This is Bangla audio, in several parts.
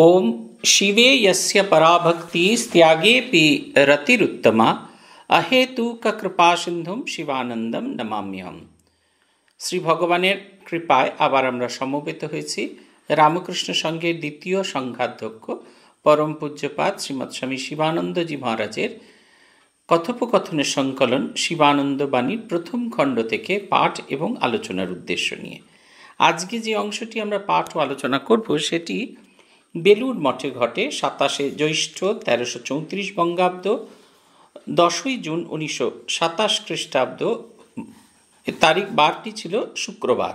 ओम शिवे यस्य पराभक्ति त्यागेपि रतिरुत्तमा अहेतुक কৃপা সিন্ধুম শিবানন্দম নমাম্যহম শ্রী ভগবানের কৃপায় আবার আমরা সমবেত হয়েছি রামকৃষ্ণ সঙ্ঘের দ্বিতীয় সংঘাধ্যক্ষ পরম পূজ্যপাত শ্রীমৎ স্বামী শিবানন্দজি মহারাজের কথোপকথনের সংকলন শিবানন্দ বাণীর প্রথম খণ্ড থেকে পাঠ এবং আলোচনার উদ্দেশ্য নিয়ে আজকে যে অংশটি আমরা পাঠ ও আলোচনা করব সেটি বেলুড় মঠে ঘটে সাতাশে জ্যৈষ্ঠ তেরোশো চৌত্রিশ বঙ্গাব্দ দশই জুন উনিশশো সাতাশ খ্রিস্টাব্দ তারিখ বারটি ছিল শুক্রবার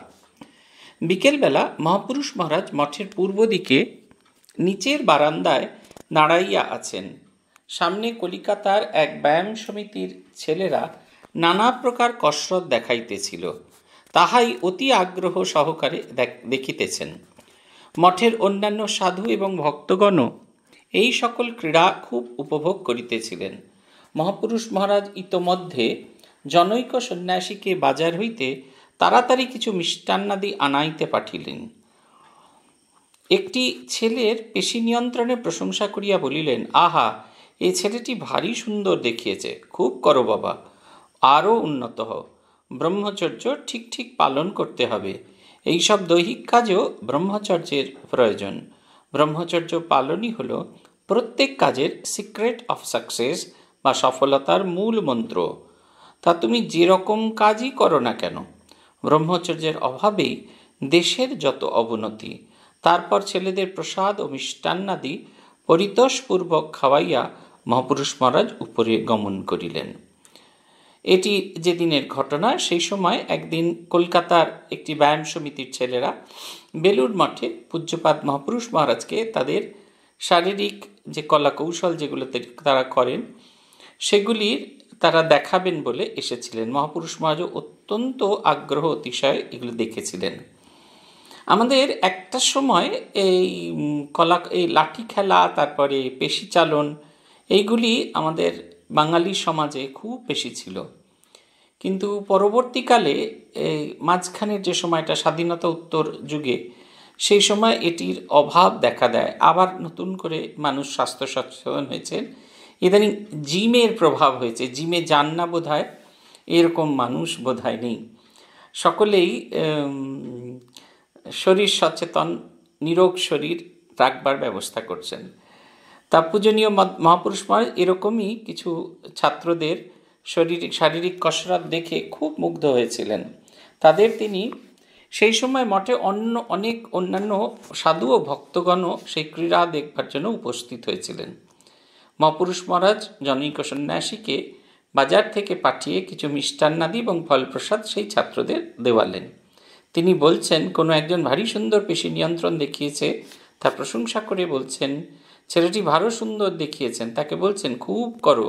বিকেলবেলা মহাপুরুষ মহারাজ মঠের পূর্ব দিকে নিচের বারান্দায় দাঁড়াইয়া আছেন সামনে কলিকাতার এক ব্যায়াম সমিতির ছেলেরা নানা প্রকার কসরত দেখাইতেছিল তাহাই অতি আগ্রহ সহকারে দেখিতেছেন মঠের অন্যান্য সাধু এবং ভক্তগণ এই সকল ক্রীড়া খুব উপভোগ করিতেছিলেন মহাপুরুষ মহারাজ ইতোমধ্যে জনৈক সন্ন্যাসীকে বাজার হইতে তাড়াতাড়ি কিছু মিষ্টান্নাদি আনাইতে পাঠিলেন একটি ছেলের পেশি নিয়ন্ত্রণে প্রশংসা করিয়া বলিলেন আহা এ ছেলেটি ভারী সুন্দর দেখিয়েছে খুব করো বাবা আরও উন্নত হও ব্রহ্মচর্য ঠিক ঠিক পালন করতে হবে এইসব দৈহিক কাজেও ব্রহ্মচর্যের প্রয়োজন ব্রহ্মচর্য পালনই হল প্রত্যেক কাজের সিক্রেট অফ সাকসেস বা সফলতার মূল মন্ত্র তা তুমি যেরকম কাজই করো না কেন ব্রহ্মচর্যের অভাবেই দেশের যত অবনতি তারপর ছেলেদের প্রসাদ ও মিষ্টান্নাদি পরিতোষপূর্বক খাওয়াইয়া মহাপুরুষ মহারাজ উপরে গমন করিলেন এটি যেদিনের ঘটনা সেই সময় একদিন কলকাতার একটি ব্যায়াম সমিতির ছেলেরা বেলুর মঠে পূজ্যপাত মহাপুরুষ মহারাজকে তাদের শারীরিক যে কলা কৌশল যেগুলো তারা করেন সেগুলির তারা দেখাবেন বলে এসেছিলেন মহাপুরুষ মহারাজও অত্যন্ত আগ্রহ অতিশয় এগুলো দেখেছিলেন আমাদের একটা সময় এই কলা এই লাঠি খেলা তারপরে পেশি চালন এইগুলি আমাদের বাঙালি সমাজে খুব বেশি ছিল কিন্তু পরবর্তীকালে মাঝখানের যে সময়টা স্বাধীনতা উত্তর যুগে সেই সময় এটির অভাব দেখা দেয় আবার নতুন করে মানুষ স্বাস্থ্য সচেতন হয়েছেন ইদানিং জিমের প্রভাব হয়েছে জিমে যান না বোধ হয় এরকম মানুষ বোধ হয় নেই সকলেই শরীর সচেতন নিরোগ শরীর রাখবার ব্যবস্থা করছেন তা পূজনীয় মহাপুরুষ মহারাজ এরকমই কিছু ছাত্রদের শরীর শারীরিক কসরত দেখে খুব মুগ্ধ হয়েছিলেন তাদের তিনি সেই সময় মঠে অন্য অনেক অন্যান্য সাধু ও ভক্তগণও সেই ক্রীড়া দেখবার জন্য উপস্থিত হয়েছিলেন মহাপুরুষ মহারাজ জনৈক সন্ন্যাসীকে বাজার থেকে পাঠিয়ে কিছু মিষ্টান্নাদি এবং ফলপ্রসাদ সেই ছাত্রদের দেওয়ালেন তিনি বলছেন কোনো একজন ভারী সুন্দর পেশি নিয়ন্ত্রণ দেখিয়েছে তা প্রশংসা করে বলছেন ছেলেটি ভালো সুন্দর দেখিয়েছেন তাকে বলছেন খুব করো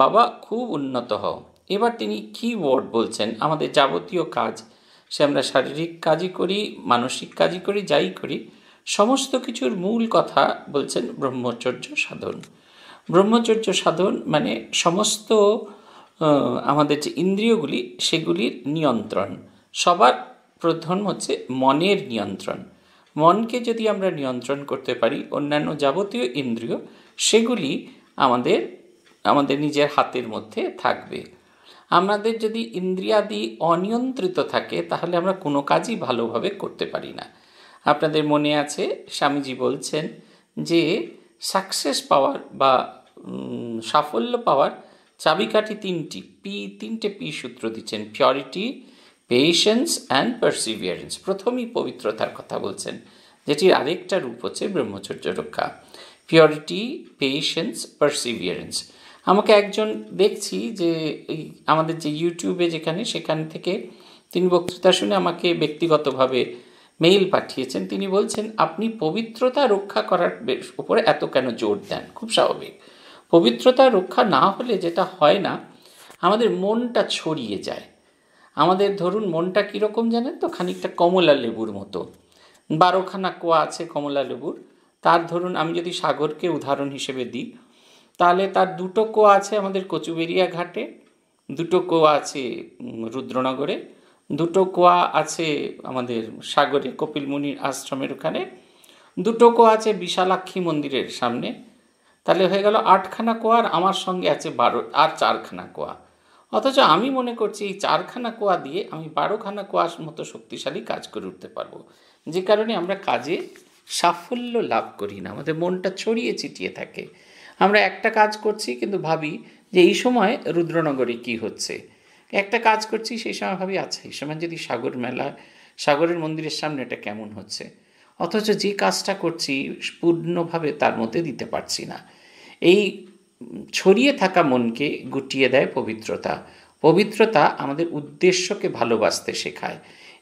বাবা খুব উন্নত হও এবার তিনি ওয়ার্ড বলছেন আমাদের যাবতীয় কাজ সে আমরা শারীরিক কাজই করি মানসিক কাজই করি যাই করি সমস্ত কিছুর মূল কথা বলছেন ব্রহ্মচর্য সাধন ব্রহ্মচর্য সাধন মানে সমস্ত আমাদের যে ইন্দ্রিয়গুলি সেগুলির নিয়ন্ত্রণ সবার প্রধান হচ্ছে মনের নিয়ন্ত্রণ মনকে যদি আমরা নিয়ন্ত্রণ করতে পারি অন্যান্য যাবতীয় ইন্দ্রিয় সেগুলি আমাদের আমাদের নিজের হাতের মধ্যে থাকবে আমাদের যদি ইন্দ্রিয়াদি অনিয়ন্ত্রিত থাকে তাহলে আমরা কোনো কাজই ভালোভাবে করতে পারি না আপনাদের মনে আছে স্বামীজি বলছেন যে সাকসেস পাওয়ার বা সাফল্য পাওয়ার চাবিকাঠি তিনটি পি তিনটে পি সূত্র দিচ্ছেন পিওরিটি পেশেন্স অ্যান্ড পারসিভিয়ারেন্স প্রথমেই পবিত্রতার কথা বলছেন যেটির আরেকটা রূপ হচ্ছে ব্রহ্মচর্য রক্ষা পিওরিটি পেশেন্স পারসিভিয়ারেন্স আমাকে একজন দেখছি যে আমাদের যে ইউটিউবে যেখানে সেখান থেকে তিনি বক্তৃতা শুনে আমাকে ব্যক্তিগতভাবে মেইল পাঠিয়েছেন তিনি বলছেন আপনি পবিত্রতা রক্ষা করার উপরে এত কেন জোর দেন খুব স্বাভাবিক পবিত্রতা রক্ষা না হলে যেটা হয় না আমাদের মনটা ছড়িয়ে যায় আমাদের ধরুন মনটা কীরকম জানেন তো খানিকটা কমলা লেবুর মতো বারোখানা কোয়া আছে কমলা লেবুর তার ধরুন আমি যদি সাগরকে উদাহরণ হিসেবে দিই তাহলে তার দুটো কোয়া আছে আমাদের কচুবেরিয়া ঘাটে দুটো কোয়া আছে রুদ্রনগরে দুটো কোয়া আছে আমাদের সাগরে কপিলমুনির আশ্রমের ওখানে দুটো কোয়া আছে বিশালাক্ষী মন্দিরের সামনে তাহলে হয়ে গেল আটখানা কোয়া আর আমার সঙ্গে আছে বারো আর চারখানা কোয়া অথচ আমি মনে করছি এই চারখানা কোয়া দিয়ে আমি বারোখানা কোয়ার মতো শক্তিশালী কাজ করে উঠতে পারবো যে কারণে আমরা কাজে সাফল্য লাভ করি না আমাদের মনটা ছড়িয়ে ছিটিয়ে থাকে আমরা একটা কাজ করছি কিন্তু ভাবি যে এই সময় রুদ্রনগরে কি হচ্ছে একটা কাজ করছি সেই সময় ভাবি আচ্ছা এই সময় যদি সাগর মেলা সাগরের মন্দিরের সামনে এটা কেমন হচ্ছে অথচ যে কাজটা করছি পূর্ণভাবে তার মধ্যে দিতে পারছি না এই ছড়িয়ে থাকা মনকে গুটিয়ে দেয় পবিত্রতা পবিত্রতা আমাদের উদ্দেশ্যকে ভালোবাসতে শেখায়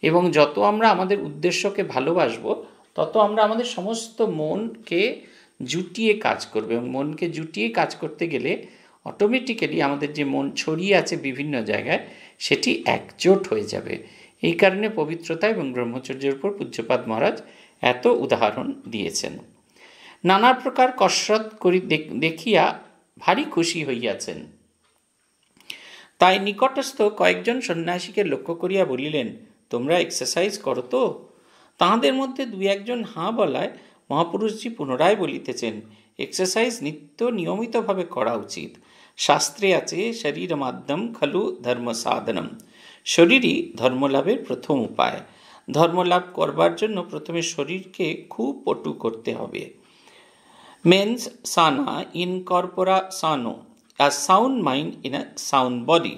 এবং যত আমরা আমাদের উদ্দেশ্যকে ভালোবাসব তত আমরা আমাদের সমস্ত মনকে জুটিয়ে কাজ করবে এবং মনকে জুটিয়ে কাজ করতে গেলে অটোমেটিক্যালি আমাদের যে মন ছড়িয়ে আছে বিভিন্ন জায়গায় সেটি একজোট হয়ে যাবে এই কারণে পবিত্রতা এবং ব্রহ্মচর্যের উপর পূজ্যপাদ মহারাজ এত উদাহরণ দিয়েছেন নানা প্রকার কসরত করি দেখিয়া ভারী খুশি হইয়াছেন তাই নিকটস্থ কয়েকজন সন্ন্যাসীকে লক্ষ্য করিয়া বলিলেন তোমরা এক্সারসাইজ করো তো তাহাদের মধ্যে দু একজন হাঁ বলায় মহাপুরুষজি পুনরায় বলিতেছেন এক্সারসাইজ নিত্য নিয়মিতভাবে করা উচিত শাস্ত্রে আছে শরীর মাধ্যম খালু ধর্ম সাধনম শরীরই ধর্মলাভের প্রথম উপায় ধর্মলাভ করবার জন্য প্রথমে শরীরকে খুব পটু করতে হবে Mens sana in corpora sano, a sound mind in a sound body.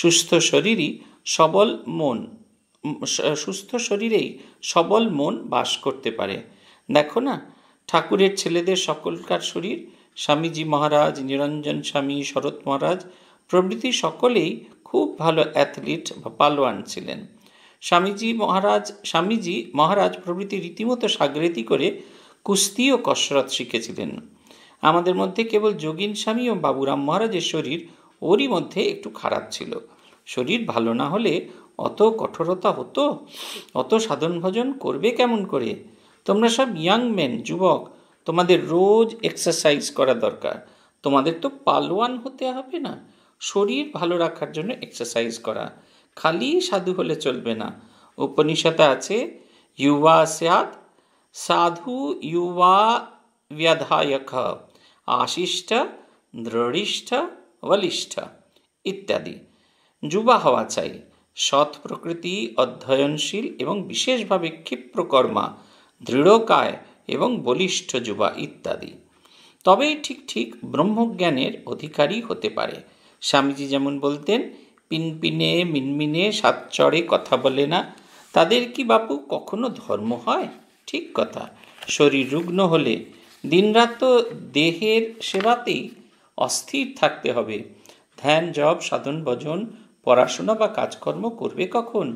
সুস্থ শরীরই সবল মন সুস্থ শরীরেই সবল মন বাস করতে পারে দেখো না ঠাকুরের ছেলেদের সকলকার শরীর স্বামীজি মহারাজ নিরঞ্জন স্বামী শরৎ মহারাজ প্রভৃতি সকলেই খুব ভালো অ্যাথলিট বা পালোয়ান ছিলেন স্বামীজি মহারাজ স্বামীজি মহারাজ প্রভৃতি রীতিমতো সাগরেতি করে কুস্তি ও কসরত শিখেছিলেন আমাদের মধ্যে কেবল যোগিন স্বামী ও বাবুরাম মহারাজের শরীর ওরই মধ্যে একটু খারাপ ছিল শরীর ভালো না হলে অত কঠোরতা হতো অত সাধন ভজন করবে কেমন করে তোমরা সব ইয়াং ম্যান যুবক তোমাদের রোজ এক্সারসাইজ করা দরকার তোমাদের তো পালোয়ান হতে হবে না শরীর ভালো রাখার জন্য এক্সারসাইজ করা খালি সাধু হলে চলবে না উপনিষদে আছে ইউবা স্যাত সাধু ইউবা ব্যধায়ক आशिष्ट দৃঢ়িষ্ঠ বলিষ্ঠ ইত্যাদি যুবা হওয়া চাই সৎ প্রকৃতি অধ্যয়নশীল এবং বিশেষভাবে ক্ষিপ্রকর্মা দৃঢ়কায় এবং বলিষ্ঠ যুবা ইত্যাদি তবেই ঠিক ঠিক ব্রহ্মজ্ঞানের অধিকারী হতে পারে স্বামীজি যেমন বলতেন পিনপিনে মিনমিনে সাতচরে কথা বলে না তাদের কি বাপু কখনো ধর্ম হয় ঠিক কথা শরীর রুগ্ন হলে দিনরাত তো দেহের সেবাতেই অস্থির থাকতে হবে ধ্যান জব সাধন ভজন পড়াশোনা বা কাজকর্ম করবে কখন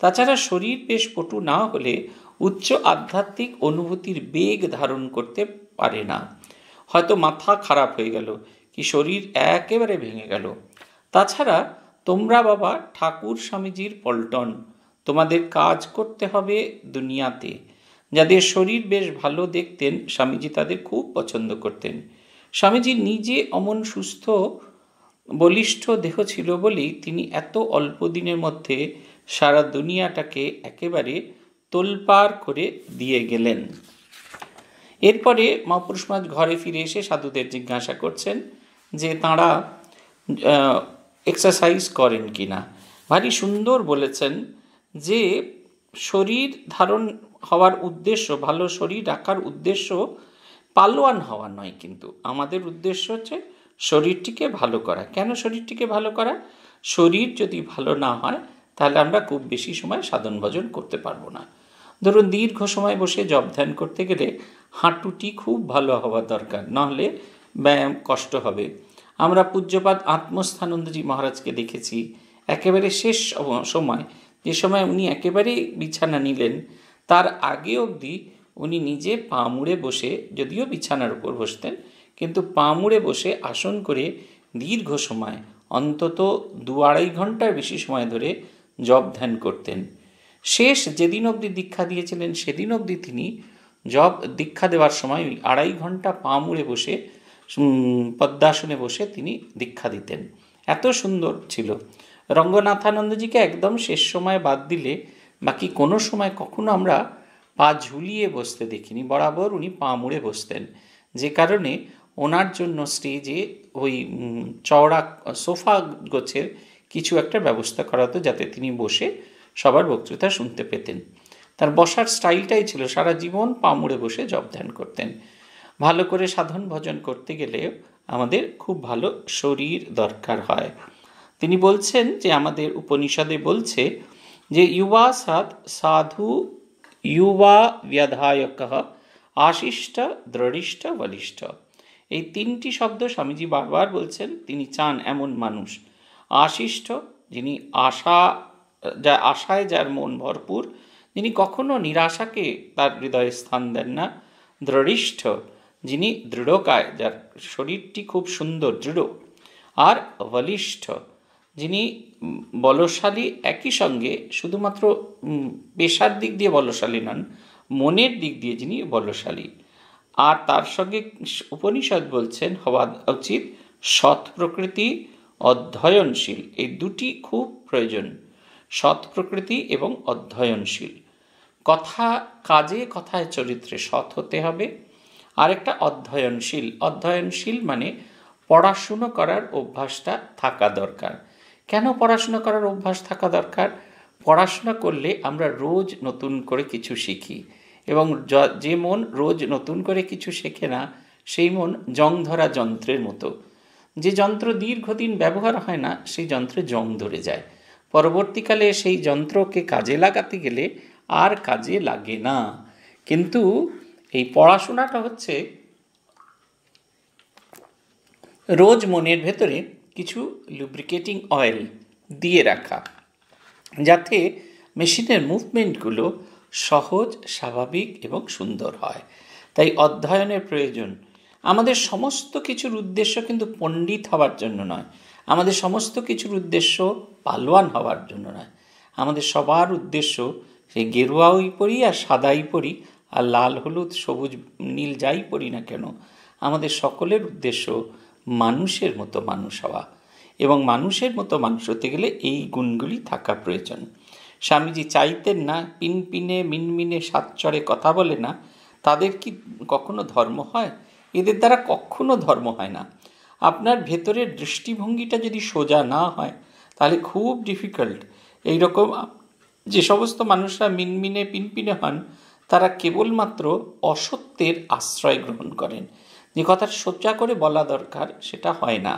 তাছাড়া শরীর বেশ পটু না হলে উচ্চ আধ্যাত্মিক অনুভূতির বেগ ধারণ করতে পারে না হয়তো মাথা খারাপ হয়ে গেল কি শরীর একেবারে ভেঙে গেল তাছাড়া তোমরা বাবা ঠাকুর স্বামীজির পল্টন তোমাদের কাজ করতে হবে দুনিয়াতে যাদের শরীর বেশ ভালো দেখতেন স্বামীজি তাদের খুব পছন্দ করতেন স্বামীজি নিজে অমন সুস্থ বলিষ্ঠ দেহ ছিল বলেই তিনি এত অল্প দিনের মধ্যে সারা দুনিয়াটাকে একেবারে তোলপাড় করে দিয়ে গেলেন এরপরে মহাপুরুষ মাছ ঘরে ফিরে এসে সাধুদের জিজ্ঞাসা করছেন যে তাঁরা এক্সারসাইজ করেন কি না ভারী সুন্দর বলেছেন যে শরীর ধারণ হওয়ার উদ্দেশ্য ভালো শরীর রাখার উদ্দেশ্য পালোয়ান হওয়া নয় কিন্তু আমাদের উদ্দেশ্য হচ্ছে শরীরটিকে ভালো করা কেন শরীরটিকে ভালো করা শরীর যদি ভালো না হয় তাহলে আমরা খুব বেশি সময় সাধন ভজন করতে পারবো না ধরুন দীর্ঘ সময় বসে জব ধ্যান করতে গেলে হাঁটুটি খুব ভালো হওয়া দরকার নাহলে ব্যায়াম কষ্ট হবে আমরা পূজ্যপাত আত্মস্থানন্দজি মহারাজকে দেখেছি একেবারে শেষ সময় যে সময় উনি একেবারেই বিছানা নিলেন তার আগে অবধি উনি নিজে পা মুড়ে বসে যদিও বিছানার উপর বসতেন কিন্তু পা মুড়ে বসে আসন করে দীর্ঘ সময় অন্তত দু আড়াই ঘন্টার বেশি সময় ধরে জব ধ্যান করতেন শেষ যেদিন অবধি দীক্ষা দিয়েছিলেন সেদিন অবধি তিনি জব দীক্ষা দেওয়ার সময় ওই আড়াই ঘন্টা পা মুড়ে বসে পদ্মাসনে বসে তিনি দীক্ষা দিতেন এত সুন্দর ছিল রঙ্গনাথানন্দজিকে একদম শেষ সময় বাদ দিলে বাকি কোনো সময় কখনো আমরা পা ঝুলিয়ে বসতে দেখিনি বরাবর উনি পা মুড়ে বসতেন যে কারণে ওনার জন্য স্টেজে ওই চওড়া সোফা গোছের কিছু একটা ব্যবস্থা করা হতো যাতে তিনি বসে সবার বক্তৃতা শুনতে পেতেন তার বসার স্টাইলটাই ছিল সারা জীবন পা মুড়ে বসে জব ধ্যান করতেন ভালো করে সাধন ভজন করতে গেলেও আমাদের খুব ভালো শরীর দরকার হয় তিনি বলছেন যে আমাদের উপনিষদে বলছে যে ইউবা सत् সাধু ইউবা ব্যধায়ক আশিষ্ট দৃঢ়িষ্ট বলিষ্ঠ এই তিনটি শব্দ স্বামীজি বারবার বলছেন তিনি চান এমন মানুষ আশিষ্ট যিনি আশা যা আশায় যার মন ভরপুর যিনি কখনো নিরাশাকে তার হৃদয়ে স্থান দেন না দৃঢ়িষ্ঠ যিনি দৃঢ়কায় যার শরীরটি খুব সুন্দর দৃঢ় আর বলিষ্ঠ যিনি বলশালী একই সঙ্গে শুধুমাত্র পেশার দিক দিয়ে বলশালী নন মনের দিক দিয়ে যিনি বলশালী আর তার সঙ্গে উপনিষদ বলছেন হওয়া উচিত সৎ প্রকৃতি অধ্যয়নশীল এই দুটি খুব প্রয়োজন সৎ প্রকৃতি এবং অধ্যয়নশীল কথা কাজে কথায় চরিত্রে সৎ হতে হবে আরেকটা অধ্যয়নশীল অধ্যয়নশীল মানে পড়াশুনো করার অভ্যাসটা থাকা দরকার কেন পড়াশোনা করার অভ্যাস থাকা দরকার পড়াশোনা করলে আমরা রোজ নতুন করে কিছু শিখি এবং যে মন রোজ নতুন করে কিছু শেখে না সেই মন জং ধরা যন্ত্রের মতো যে যন্ত্র দীর্ঘদিন ব্যবহার হয় না সেই যন্ত্রে জং ধরে যায় পরবর্তীকালে সেই যন্ত্রকে কাজে লাগাতে গেলে আর কাজে লাগে না কিন্তু এই পড়াশোনাটা হচ্ছে রোজ মনের ভেতরে কিছু লুব্রিকেটিং অয়েল দিয়ে রাখা যাতে মেশিনের মুভমেন্টগুলো সহজ স্বাভাবিক এবং সুন্দর হয় তাই অধ্যয়নের প্রয়োজন আমাদের সমস্ত কিছুর উদ্দেশ্য কিন্তু পণ্ডিত হওয়ার জন্য নয় আমাদের সমস্ত কিছুর উদ্দেশ্য পালোয়ান হওয়ার জন্য নয় আমাদের সবার উদ্দেশ্য সে গেরুয়াই পরি আর সাদাই পরি আর লাল হলুদ সবুজ নীল যাই পরি না কেন আমাদের সকলের উদ্দেশ্য মানুষের মতো মানুষ হওয়া এবং মানুষের মতো মানুষ হতে গেলে এই গুণগুলি থাকা প্রয়োজন স্বামীজি চাইতেন না পিনপিনে মিনমিনে সাতচরে কথা বলে না তাদের কি কখনো ধর্ম হয় এদের দ্বারা কখনো ধর্ম হয় না আপনার ভেতরের দৃষ্টিভঙ্গিটা যদি সোজা না হয় তাহলে খুব ডিফিকাল্ট এইরকম যে সমস্ত মানুষরা মিনমিনে পিনপিনে হন তারা কেবলমাত্র অসত্যের আশ্রয় গ্রহণ করেন যে কথাটা সোজা করে বলা দরকার সেটা হয় না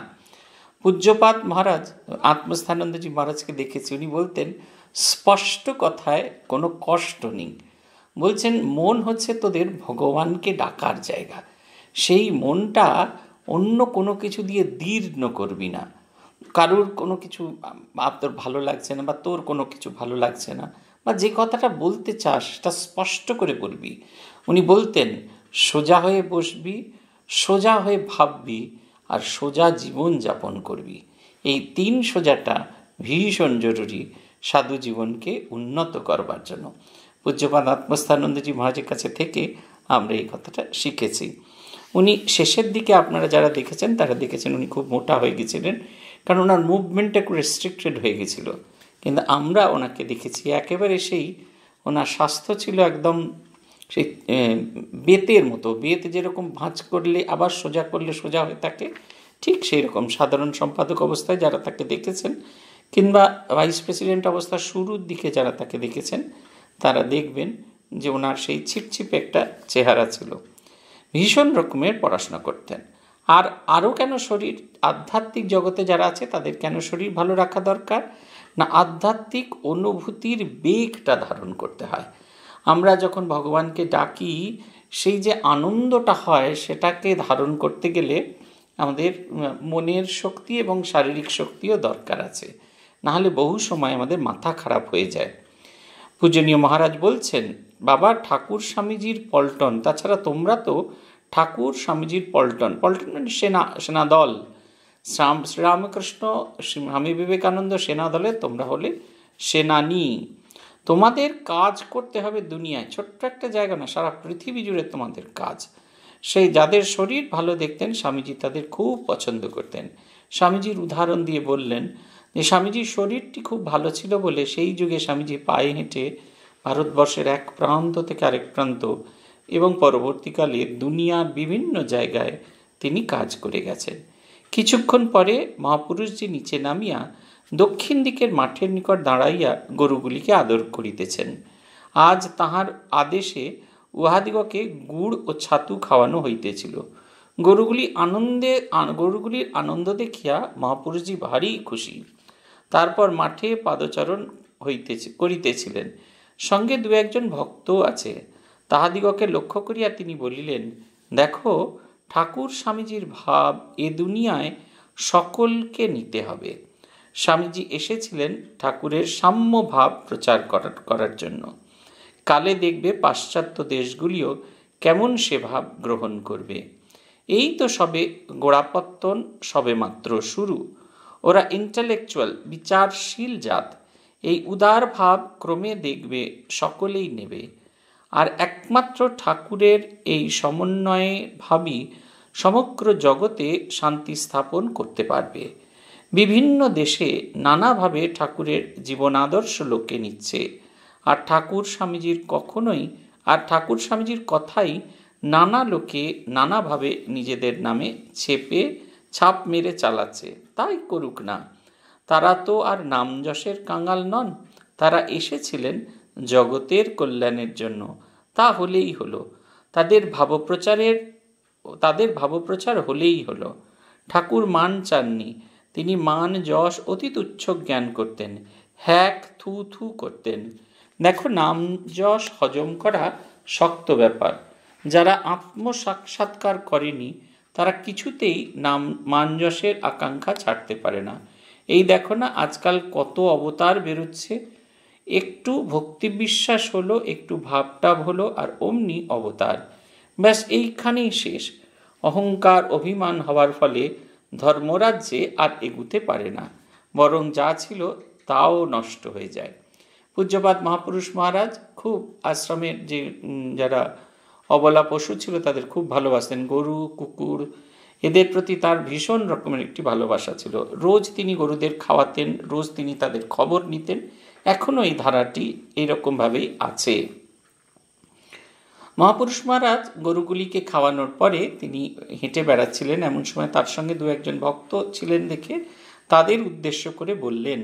পূজ্যপাত মহারাজ আত্মস্থানন্দজি মহারাজকে দেখেছি উনি বলতেন স্পষ্ট কথায় কোনো কষ্ট নেই বলছেন মন হচ্ছে তোদের ভগবানকে ডাকার জায়গা সেই মনটা অন্য কোনো কিছু দিয়ে দীর্ণ করবি না কারোর কোনো কিছু তোর ভালো লাগছে না বা তোর কোনো কিছু ভালো লাগছে না বা যে কথাটা বলতে চাস সেটা স্পষ্ট করে বলবি উনি বলতেন সোজা হয়ে বসবি সোজা হয়ে ভাববি আর সোজা জীবন যাপন করবি এই তিন সোজাটা ভীষণ জরুরি সাধু জীবনকে উন্নত করবার জন্য পূজ্যপাদ আত্মস্থানন্দজী মহারাজের কাছে থেকে আমরা এই কথাটা শিখেছি উনি শেষের দিকে আপনারা যারা দেখেছেন তারা দেখেছেন উনি খুব মোটা হয়ে গেছিলেন কারণ ওনার মুভমেন্টটা একটু রেস্ট্রিক্টেড হয়ে গেছিল কিন্তু আমরা ওনাকে দেখেছি একেবারে সেই ওনার স্বাস্থ্য ছিল একদম সেই বেতের মতো বেত যেরকম ভাঁজ করলে আবার সোজা করলে সোজা হয়ে থাকে ঠিক সেই রকম সাধারণ সম্পাদক অবস্থায় যারা তাকে দেখেছেন কিংবা ভাইস প্রেসিডেন্ট অবস্থার শুরুর দিকে যারা তাকে দেখেছেন তারা দেখবেন যে ওনার সেই ছিপছিপ একটা চেহারা ছিল ভীষণ রকমের পড়াশোনা করতেন আর আরও কেন শরীর আধ্যাত্মিক জগতে যারা আছে তাদের কেন শরীর ভালো রাখা দরকার না আধ্যাত্মিক অনুভূতির বেগটা ধারণ করতে হয় আমরা যখন ভগবানকে ডাকি সেই যে আনন্দটা হয় সেটাকে ধারণ করতে গেলে আমাদের মনের শক্তি এবং শারীরিক শক্তিও দরকার আছে নাহলে বহু সময় আমাদের মাথা খারাপ হয়ে যায় পূজনীয় মহারাজ বলছেন বাবা ঠাকুর স্বামীজির পল্টন তাছাড়া তোমরা তো ঠাকুর স্বামীজির পল্টন পল্টন মানে সেনা সেনাদল শ্রীরামকৃষ্ণ স্বামী বিবেকানন্দ সেনাদলে তোমরা হলে সেনানী তোমাদের কাজ করতে হবে দুনিয়ায় ছোট্ট একটা জায়গা না সারা পৃথিবী জুড়ে তোমাদের কাজ সেই যাদের শরীর ভালো দেখতেন স্বামীজি তাদের খুব পছন্দ করতেন স্বামীজির উদাহরণ দিয়ে বললেন যে স্বামীজির শরীরটি খুব ভালো ছিল বলে সেই যুগে স্বামীজি পায়ে হেঁটে ভারতবর্ষের এক প্রান্ত থেকে আরেক প্রান্ত এবং পরবর্তীকালে দুনিয়া বিভিন্ন জায়গায় তিনি কাজ করে গেছেন কিছুক্ষণ পরে মহাপুরুষজি নিচে নামিয়া দক্ষিণ দিকের মাঠের নিকট দাঁড়াইয়া গরুগুলিকে আদর করিতেছেন আজ তাহার আদেশে উহাদিগকে গুড় ও ছাতু খাওয়ানো হইতেছিল গরুগুলি আনন্দে গরুগুলির আনন্দ দেখিয়া মহাপুরুষজি ভারী খুশি তারপর মাঠে পাদচরণ হইতেছে করিতেছিলেন সঙ্গে দু একজন ভক্ত আছে তাহাদিগকে লক্ষ্য করিয়া তিনি বলিলেন দেখো ঠাকুর স্বামীজির ভাব এ দুনিয়ায় সকলকে নিতে হবে স্বামীজি এসেছিলেন ঠাকুরের সাম্যভাব প্রচার করার করার জন্য কালে দেখবে পাশ্চাত্য দেশগুলিও কেমন সে ভাব গ্রহণ করবে এই তো সবে গোড়াপত্তন সবে মাত্র শুরু ওরা ইন্টালেকচুয়াল বিচারশীল জাত এই উদার ভাব ক্রমে দেখবে সকলেই নেবে আর একমাত্র ঠাকুরের এই সমন্বয়ে ভাবই সমগ্র জগতে শান্তি স্থাপন করতে পারবে বিভিন্ন দেশে নানাভাবে ঠাকুরের জীবন আদর্শ লোকে নিচ্ছে আর ঠাকুর স্বামীজির কখনোই আর ঠাকুর স্বামীজির কথাই নানা লোকে নানাভাবে নিজেদের নামে ছেপে ছাপ মেরে চালাচ্ছে তাই করুক না তারা তো আর নাম যশের কাঙ্গাল নন তারা এসেছিলেন জগতের কল্যাণের জন্য তা হলেই হলো তাদের ভাবপ্রচারের তাদের ভাবপ্রচার হলেই হলো ঠাকুর মান চাননি তিনি মান যশ অতি তুচ্ছ জ্ঞান করতেন হ্যাক থু থু করতেন দেখো নাম যশ হজম করা শক্ত ব্যাপার যারা আত্মসাক্ষাৎকার করেনি তারা কিছুতেই নাম মানযশের আকাঙ্ক্ষা ছাড়তে পারে না এই দেখো না আজকাল কত অবতার বেরোচ্ছে একটু ভক্তি বিশ্বাস হলো একটু ভাবটাব হলো আর অমনি অবতার ব্যাস এইখানেই শেষ অহংকার অভিমান হওয়ার ফলে ধর্মরাজ্যে আর এগুতে পারে না বরং যা ছিল তাও নষ্ট হয়ে যায় পূজ্যপাত মহাপুরুষ মহারাজ খুব আশ্রমের যে যারা অবলা পশু ছিল তাদের খুব ভালোবাসতেন গরু কুকুর এদের প্রতি তার ভীষণ রকমের একটি ভালোবাসা ছিল রোজ তিনি গরুদের খাওয়াতেন রোজ তিনি তাদের খবর নিতেন এখনও এই ধারাটি এরকমভাবেই আছে মহাপুরুষ মহারাজ গরুগুলিকে খাওয়ানোর পরে তিনি হেঁটে বেড়াচ্ছিলেন এমন সময় তার সঙ্গে দু একজন ভক্ত ছিলেন দেখে তাদের উদ্দেশ্য করে বললেন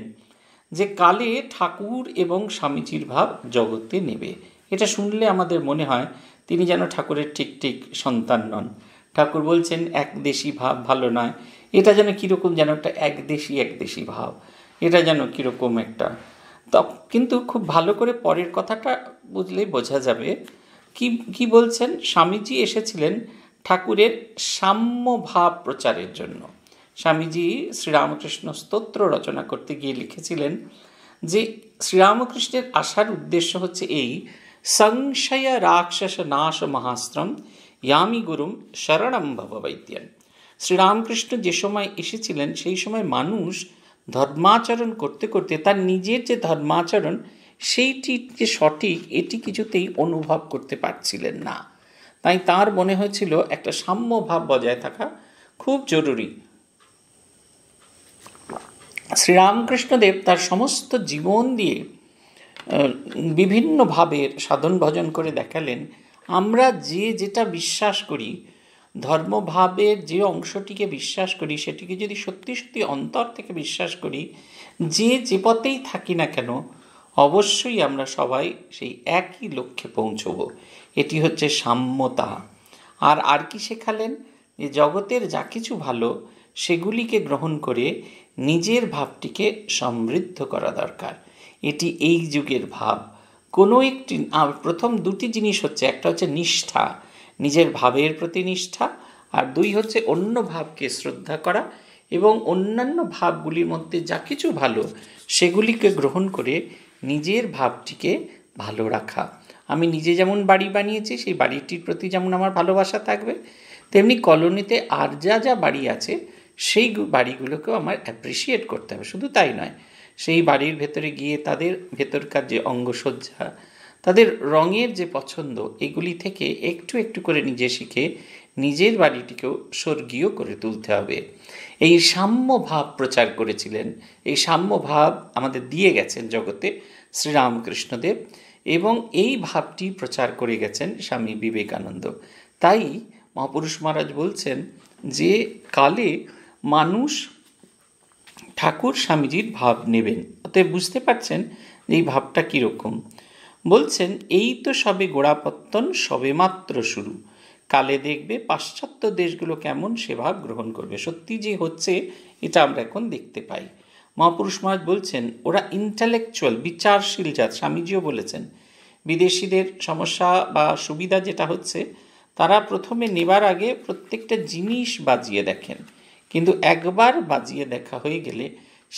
যে কালে ঠাকুর এবং স্বামীজির ভাব জগতে নেবে এটা শুনলে আমাদের মনে হয় তিনি যেন ঠাকুরের ঠিক ঠিক সন্তান নন ঠাকুর বলছেন একদেশি ভাব ভালো নয় এটা যেন কীরকম যেন একটা একদেশি একদেশি ভাব এটা যেন কীরকম একটা কিন্তু খুব ভালো করে পরের কথাটা বুঝলেই বোঝা যাবে কি কি বলছেন স্বামীজি এসেছিলেন ঠাকুরের সাম্যভাব প্রচারের জন্য স্বামীজি শ্রীরামকৃষ্ণ স্তোত্র রচনা করতে গিয়ে লিখেছিলেন যে শ্রীরামকৃষ্ণের আসার উদ্দেশ্য হচ্ছে এই সংশয় রাক্ষস নাশ মহাশ্রম ইয়ামি গুরুম শরণম ভববৈদ্যান শ্রীরামকৃষ্ণ যে সময় এসেছিলেন সেই সময় মানুষ ধর্মাচরণ করতে করতে তার নিজের যে ধর্মাচরণ সেইটি যে সঠিক এটি কিছুতেই অনুভব করতে পারছিলেন না তাই তার মনে হয়েছিল একটা সাম্য ভাব বজায় থাকা খুব জরুরি শ্রীরামকৃষ্ণদেব তার সমস্ত জীবন দিয়ে বিভিন্ন ভাবের সাধন ভজন করে দেখালেন আমরা যে যেটা বিশ্বাস করি ধর্মভাবের যে অংশটিকে বিশ্বাস করি সেটিকে যদি সত্যি সত্যি অন্তর থেকে বিশ্বাস করি যে যে পথেই থাকি না কেন অবশ্যই আমরা সবাই সেই একই লক্ষ্যে পৌঁছব এটি হচ্ছে সাম্যতা আর আর কি শেখালেন যে জগতের যা কিছু ভালো সেগুলিকে গ্রহণ করে নিজের ভাবটিকে সমৃদ্ধ করা দরকার এটি এই যুগের ভাব কোনো একটি প্রথম দুটি জিনিস হচ্ছে একটা হচ্ছে নিষ্ঠা নিজের ভাবের প্রতি নিষ্ঠা আর দুই হচ্ছে অন্য ভাবকে শ্রদ্ধা করা এবং অন্যান্য ভাবগুলির মধ্যে যা কিছু ভালো সেগুলিকে গ্রহণ করে নিজের ভাবটিকে ভালো রাখা আমি নিজে যেমন বাড়ি বানিয়েছি সেই বাড়িটির প্রতি যেমন আমার ভালোবাসা থাকবে তেমনি কলোনিতে আর যা যা বাড়ি আছে সেই বাড়িগুলোকেও আমার অ্যাপ্রিসিয়েট করতে হবে শুধু তাই নয় সেই বাড়ির ভেতরে গিয়ে তাদের ভেতরকার যে অঙ্গসজ্জা তাদের রঙের যে পছন্দ এগুলি থেকে একটু একটু করে নিজে শিখে নিজের বাড়িটিকেও স্বর্গীয় করে তুলতে হবে এই সাম্য ভাব প্রচার করেছিলেন এই সাম্য ভাব আমাদের দিয়ে গেছেন জগতে শ্রীরামকৃষ্ণদেব এবং এই ভাবটি প্রচার করে গেছেন স্বামী বিবেকানন্দ তাই মহাপুরুষ মহারাজ বলছেন যে কালে মানুষ ঠাকুর স্বামীজির ভাব নেবেন অতএব বুঝতে পারছেন যে এই ভাবটা কীরকম বলছেন এই তো সবে গোড়াপত্তন সবে মাত্র শুরু কালে দেখবে পাশ্চাত্য দেশগুলো কেমন সেভাব গ্রহণ করবে সত্যি যে হচ্ছে এটা আমরা এখন দেখতে পাই মহাপুরুষ মহাজ বলছেন ওরা ইন্টালেকচুয়াল বিচারশীল জাত স্বামীজিও বলেছেন বিদেশিদের সমস্যা বা সুবিধা যেটা হচ্ছে তারা প্রথমে নেবার আগে প্রত্যেকটা জিনিস বাজিয়ে দেখেন কিন্তু একবার বাজিয়ে দেখা হয়ে গেলে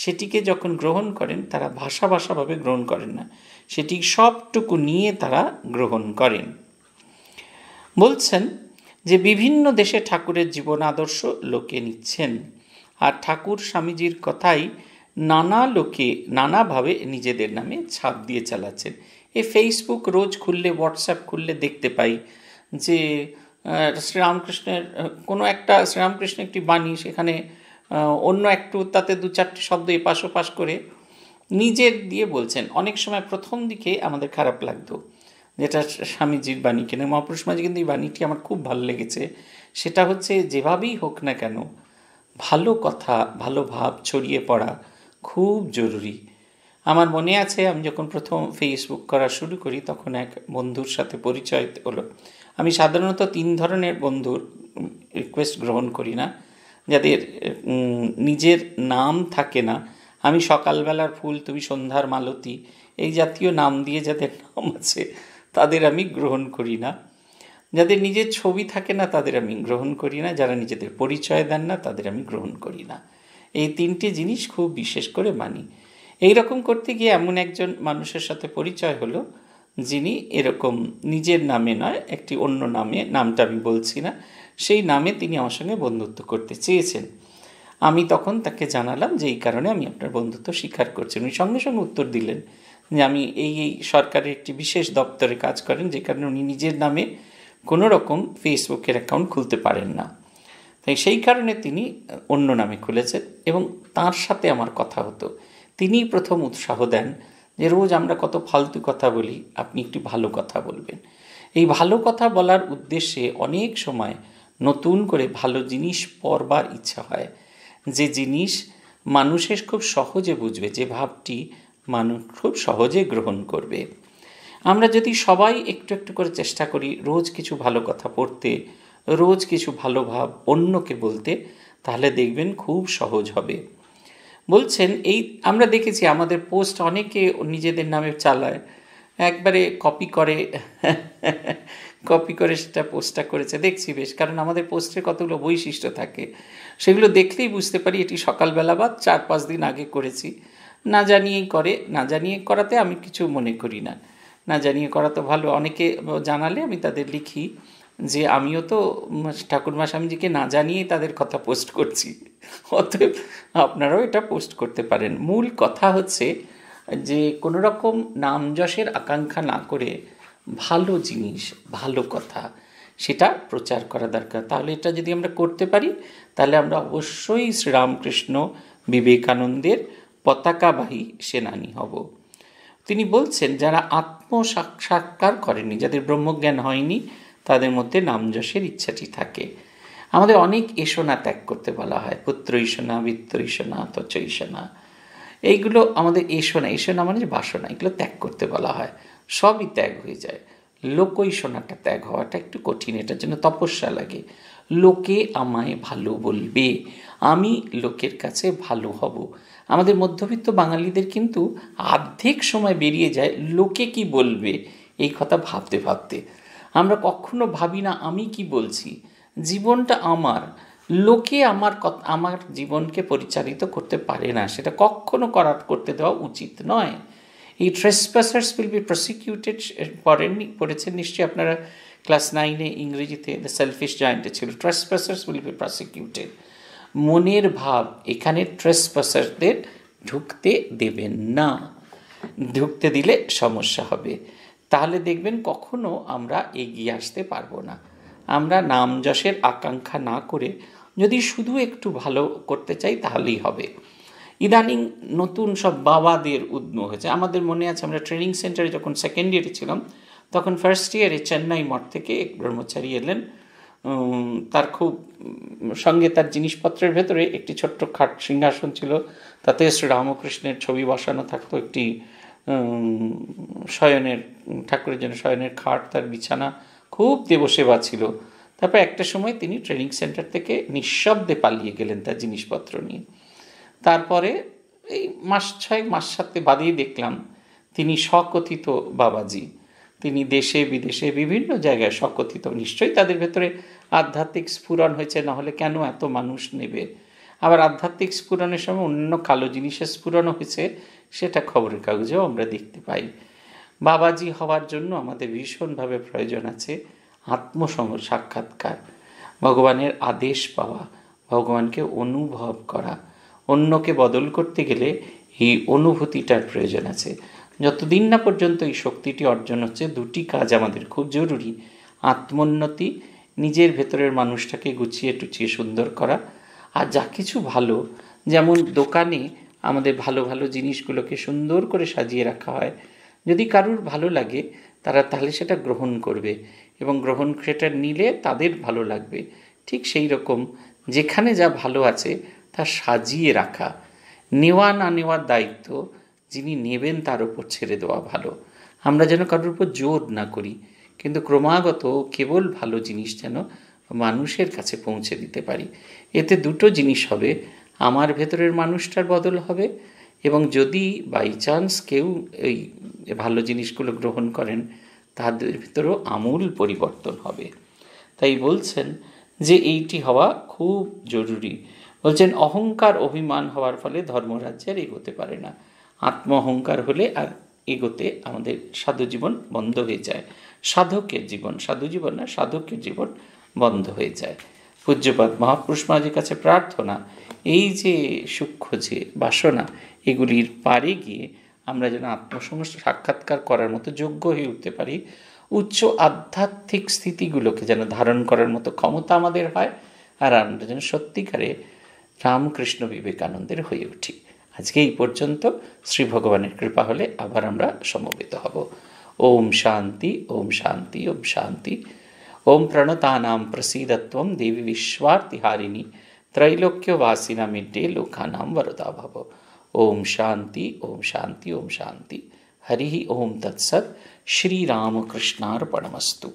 সেটিকে যখন গ্রহণ করেন তারা ভাষা ভাষাভাবে গ্রহণ করেন না সেটি সবটুকু নিয়ে তারা গ্রহণ করেন বলছেন যে বিভিন্ন দেশে ঠাকুরের জীবন আদর্শ লোকে নিচ্ছেন আর ঠাকুর স্বামীজির কথাই নানা লোকে নানাভাবে নিজেদের নামে ছাপ দিয়ে চালাচ্ছেন এ ফেসবুক রোজ খুললে হোয়াটসঅ্যাপ খুললে দেখতে পাই যে শ্রীরামকৃষ্ণের কোনো একটা শ্রীরামকৃষ্ণ একটি বাণী সেখানে অন্য একটু তাতে দু চারটি শব্দ এপাশ ওপাশ করে নিজের দিয়ে বলছেন অনেক সময় প্রথম দিকে আমাদের খারাপ লাগতো যেটা স্বামীজির বাণী কেন মহাপুরুষ মাঝে কিন্তু এই বাণীটি আমার খুব ভালো লেগেছে সেটা হচ্ছে যেভাবেই হোক না কেন ভালো কথা ভালো ভাব ছড়িয়ে পড়া খুব জরুরি আমার মনে আছে আমি যখন প্রথম ফেসবুক করা শুরু করি তখন এক বন্ধুর সাথে পরিচয় হলো আমি সাধারণত তিন ধরনের বন্ধুর রিকোয়েস্ট গ্রহণ করি না যাদের নিজের নাম থাকে না আমি সকালবেলার ফুল তুমি সন্ধ্যার মালতী এই জাতীয় নাম দিয়ে যাদের নাম আছে তাদের আমি গ্রহণ করি না যাদের নিজের ছবি থাকে না তাদের আমি গ্রহণ করি না যারা নিজেদের পরিচয় দেন না তাদের আমি গ্রহণ করি না এই তিনটি জিনিস খুব বিশেষ করে মানি এই রকম করতে গিয়ে এমন একজন মানুষের সাথে পরিচয় হলো যিনি এরকম নিজের নামে নয় একটি অন্য নামে নামটা আমি বলছি না সেই নামে তিনি আমার সঙ্গে বন্ধুত্ব করতে চেয়েছেন আমি তখন তাকে জানালাম যে এই কারণে আমি আপনার বন্ধুত্ব স্বীকার করছি উনি সঙ্গে সঙ্গে উত্তর দিলেন যে আমি এই এই সরকারের একটি বিশেষ দপ্তরে কাজ করেন যে কারণে উনি নিজের নামে কোনো রকম ফেসবুকের অ্যাকাউন্ট খুলতে পারেন না তাই সেই কারণে তিনি অন্য নামে খুলেছেন এবং তার সাথে আমার কথা হতো তিনি প্রথম উৎসাহ দেন যে রোজ আমরা কত ফালতু কথা বলি আপনি একটি ভালো কথা বলবেন এই ভালো কথা বলার উদ্দেশ্যে অনেক সময় নতুন করে ভালো জিনিস পড়বার ইচ্ছা হয় যে জিনিস মানুষের খুব সহজে বুঝবে যে ভাবটি মানুষ খুব সহজে গ্রহণ করবে আমরা যদি সবাই একটু একটু করে চেষ্টা করি রোজ কিছু ভালো কথা পড়তে রোজ কিছু ভালো ভাব অন্যকে বলতে তাহলে দেখবেন খুব সহজ হবে বলছেন এই আমরা দেখেছি আমাদের পোস্ট অনেকে নিজেদের নামে চালায় একবারে কপি করে কপি করে সেটা পোস্টটা করেছে দেখছি বেশ কারণ আমাদের পোস্টে কতগুলো বৈশিষ্ট্য থাকে সেগুলো দেখলেই বুঝতে পারি এটি সকালবেলা বা চার পাঁচ দিন আগে করেছি না জানিয়েই করে না জানিয়ে করাতে আমি কিছু মনে করি না না জানিয়ে করা তো ভালো অনেকে জানালে আমি তাদের লিখি যে আমিও তো ঠাকুরমা স্বামীজিকে না জানিয়েই তাদের কথা পোস্ট করছি অতএব আপনারাও এটা পোস্ট করতে পারেন মূল কথা হচ্ছে যে কোনো রকম নাম যশের আকাঙ্ক্ষা না করে ভালো জিনিস ভালো কথা সেটা প্রচার করা দরকার তাহলে এটা যদি আমরা করতে পারি তাহলে আমরা অবশ্যই শ্রীরামকৃষ্ণ বিবেকানন্দের পতাকাবাহী সেনানী হব তিনি বলছেন যারা আত্মসাক্ষাৎকার করেনি যাদের ব্রহ্মজ্ঞান হয়নি তাদের মধ্যে নামযশের ইচ্ছাটি থাকে আমাদের অনেক এসোনা ত্যাগ করতে বলা হয় পুত্র ইসোনা বৃত্ত ইসোনা তচ ইসোনা এইগুলো আমাদের এসোনা এসোনা মানে বাসনা এগুলো ত্যাগ করতে বলা হয় সবই ত্যাগ হয়ে যায় সোনাটা ত্যাগ হওয়াটা একটু কঠিন এটার জন্য তপস্যা লাগে লোকে আমায় ভালো বলবে আমি লোকের কাছে ভালো হব আমাদের মধ্যবিত্ত বাঙালিদের কিন্তু আর্ধেক সময় বেরিয়ে যায় লোকে কি বলবে এই কথা ভাবতে ভাবতে আমরা কখনো ভাবি না আমি কি বলছি জীবনটা আমার লোকে আমার আমার জীবনকে পরিচালিত করতে পারে না সেটা কখনো করার করতে দেওয়া উচিত নয় এই ট্রেসপাসার্স উইল বি প্রসিকিউটেড পড়েন পড়েছেন নিশ্চয়ই আপনারা ক্লাস নাইনে ইংরেজিতে দ্য সেলফিশ জয়েন্টে ছিল ট্রেসপাসার্স উইল বি প্রসিকিউটেড মনের ভাব এখানে ট্রেসপাসারদের ঢুকতে দেবেন না ঢুকতে দিলে সমস্যা হবে তাহলে দেখবেন কখনো আমরা এগিয়ে আসতে পারবো না আমরা নাম যশের আকাঙ্ক্ষা না করে যদি শুধু একটু ভালো করতে চাই তাহলেই হবে ইদানিং নতুন সব বাবাদের উদ্ম হয়েছে আমাদের মনে আছে আমরা ট্রেনিং সেন্টারে যখন সেকেন্ড ইয়ারে ছিলাম তখন ফার্স্ট ইয়ারে চেন্নাই মঠ থেকে এক ব্রহ্মচারী এলেন তার খুব সঙ্গে তার জিনিসপত্রের ভেতরে একটি ছোট্ট খাট সিংহাসন ছিল তাতে রামকৃষ্ণের ছবি বসানো থাকতো একটি শয়নের ঠাকুরের জন্য শয়নের খাট তার বিছানা খুব দেবসেবা ছিল তারপর একটা সময় তিনি ট্রেনিং সেন্টার থেকে নিঃশব্দে পালিয়ে গেলেন তার জিনিসপত্র নিয়ে তারপরে এই মাস ছয় মাস সাথে বাদেই দেখলাম তিনি স্বকথিত বাবাজি তিনি দেশে বিদেশে বিভিন্ন জায়গায় সকথিত নিশ্চয়ই তাদের ভেতরে আধ্যাত্মিক স্ফুরণ হয়েছে না হলে কেন এত মানুষ নেবে আবার আধ্যাত্মিক স্ফুরণের সময় অন্য কালো জিনিসের স্ফুরণ হয়েছে সেটা খবরের কাগজেও আমরা দেখতে পাই বাবাজি হওয়ার জন্য আমাদের ভীষণভাবে প্রয়োজন আছে আত্মসম সাক্ষাৎকার ভগবানের আদেশ পাওয়া ভগবানকে অনুভব করা অন্যকে বদল করতে গেলে এই অনুভূতিটার প্রয়োজন আছে যতদিন না পর্যন্ত এই শক্তিটি অর্জন হচ্ছে দুটি কাজ আমাদের খুব জরুরি আত্মোন্নতি নিজের ভেতরের মানুষটাকে গুছিয়ে টুচিয়ে সুন্দর করা আর যা কিছু ভালো যেমন দোকানে আমাদের ভালো ভালো জিনিসগুলোকে সুন্দর করে সাজিয়ে রাখা হয় যদি কারুর ভালো লাগে তারা তাহলে সেটা গ্রহণ করবে এবং গ্রহণ সেটা নিলে তাদের ভালো লাগবে ঠিক সেই রকম যেখানে যা ভালো আছে তা সাজিয়ে রাখা নেওয়া না নেওয়ার দায়িত্ব যিনি নেবেন তার উপর ছেড়ে দেওয়া ভালো আমরা যেন কারোর উপর জোর না করি কিন্তু ক্রমাগত কেবল ভালো জিনিস যেন মানুষের কাছে পৌঁছে দিতে পারি এতে দুটো জিনিস হবে আমার ভেতরের মানুষটার বদল হবে এবং যদি বাই চান্স কেউ এই ভালো জিনিসগুলো গ্রহণ করেন তাদের ভেতরেও আমূল পরিবর্তন হবে তাই বলছেন যে এইটি হওয়া খুব জরুরি বলছেন অহংকার অভিমান হওয়ার ফলে ধর্মরাজ্যের এগোতে পারে না আত্ম অহংকার হলে আর এগোতে আমাদের সাধু জীবন বন্ধ হয়ে যায় সাধকের জীবন সাধু জীবন না সাধকের জীবন বন্ধ হয়ে যায় পূজ্যপাত মহাপুরুষ মাঝের কাছে প্রার্থনা এই যে সূক্ষ্ম যে বাসনা এগুলির পারে গিয়ে আমরা যেন আত্মসং সাক্ষাৎকার করার মতো যোগ্য হয়ে উঠতে পারি উচ্চ আধ্যাত্মিক স্থিতিগুলোকে যেন ধারণ করার মতো ক্ষমতা আমাদের হয় আর আমরা যেন সত্যিকারে রামকৃষ্ণ বিবেকানন্দের হয়ে উঠি আজকে পর্যন্ত শ্রী ভগবানের কৃপা হলে আবার আমরা সমবেত হব ওম শান্তি ওম শান্তি ওম শান্তি ওম প্রণতানাং প্রসীদত্বং দেবি বিশ্বার্থহারিণী त्रैलोक्यवासिना मिते लोकानां वरदा भव ওম শান্তি ওম শান্তি ওম শান্তি হরিহ ওম তৎসৎ শ্রীরামকৃষ্ণার্পণমস্তু